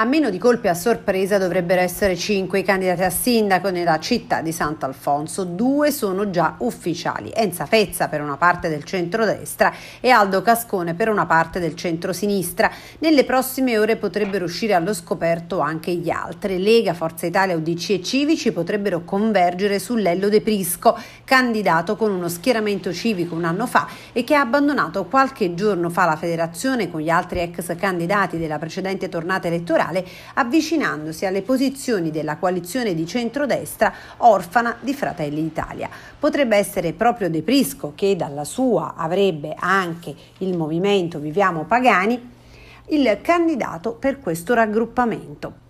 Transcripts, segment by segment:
A meno di colpi a sorpresa dovrebbero essere cinque i candidati a sindaco nella città di Sant'Alfonso, due sono già ufficiali, Enza Fezza per una parte del centrodestra e Aldo Cascone per una parte del centrosinistra. Nelle prossime ore potrebbero uscire allo scoperto anche gli altri. Lega, Forza Italia, UDC e Civici potrebbero convergere sull'Ello De Prisco, candidato con uno schieramento civico un anno fa e che ha abbandonato qualche giorno fa la federazione con gli altri ex candidati della precedente tornata elettorale Mondiale, avvicinandosi alle posizioni della coalizione di centrodestra orfana di Fratelli d'Italia. Potrebbe essere proprio De Prisco, che dalla sua avrebbe anche il movimento Viviamo Pagani, il candidato per questo raggruppamento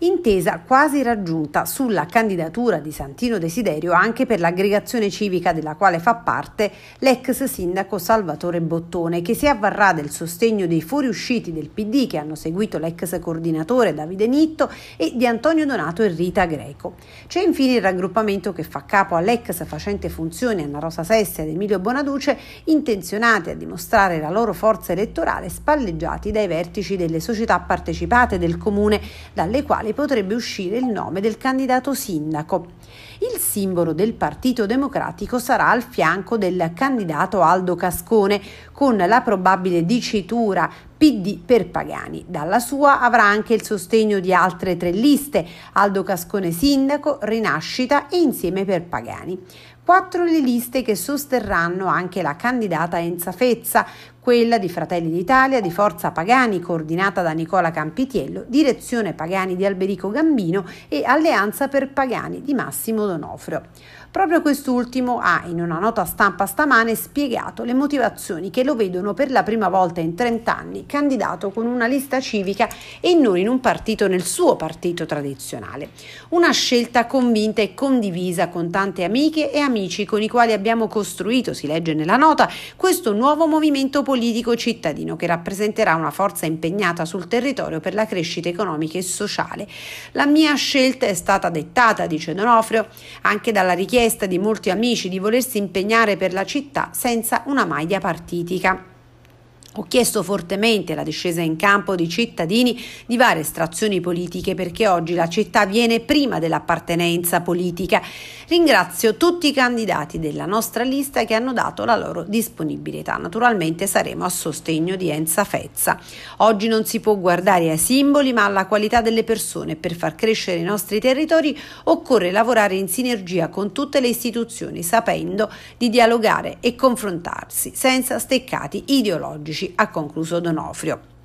intesa quasi raggiunta sulla candidatura di Santino Desiderio anche per l'aggregazione civica della quale fa parte l'ex sindaco Salvatore Bottone, che si avvarrà del sostegno dei fuoriusciti del PD che hanno seguito l'ex coordinatore Davide Nitto e di Antonio Donato e Rita Greco. C'è infine il raggruppamento che fa capo all'ex facente funzioni Anna Rosa Sessi ed Emilio Bonaduce, intenzionati a dimostrare la loro forza elettorale spalleggiati dai vertici delle società partecipate del comune, dalle quali quale potrebbe uscire il nome del candidato sindaco. Il simbolo del Partito Democratico sarà al fianco del candidato Aldo Cascone, con la probabile dicitura PD per Pagani. Dalla sua avrà anche il sostegno di altre tre liste, Aldo Cascone Sindaco, Rinascita e Insieme per Pagani. Quattro le liste che sosterranno anche la candidata Enza Fezza, quella di Fratelli d'Italia, di Forza Pagani, coordinata da Nicola Campitiello, Direzione Pagani di Alberico Gambino e Alleanza per Pagani di Massimo Donofrio. Proprio quest'ultimo ha in una nota stampa stamane spiegato le motivazioni che lo vedono per la prima volta in 30 anni candidato con una lista civica e non in un partito nel suo partito tradizionale. Una scelta convinta e condivisa con tante amiche e amici con i quali abbiamo costruito, si legge nella nota, questo nuovo movimento politico cittadino che rappresenterà una forza impegnata sul territorio per la crescita economica e sociale. La mia scelta è stata dettata, dice Donofrio, anche dalla richiesta di molti amici di volersi impegnare per la città senza una maglia partitica. Ho chiesto fortemente la discesa in campo di cittadini di varie strazioni politiche perché oggi la città viene prima dell'appartenenza politica. Ringrazio tutti i candidati della nostra lista che hanno dato la loro disponibilità. Naturalmente saremo a sostegno di Enza Fezza. Oggi non si può guardare ai simboli ma alla qualità delle persone. Per far crescere i nostri territori occorre lavorare in sinergia con tutte le istituzioni sapendo di dialogare e confrontarsi senza steccati ideologici ha concluso Donofrio.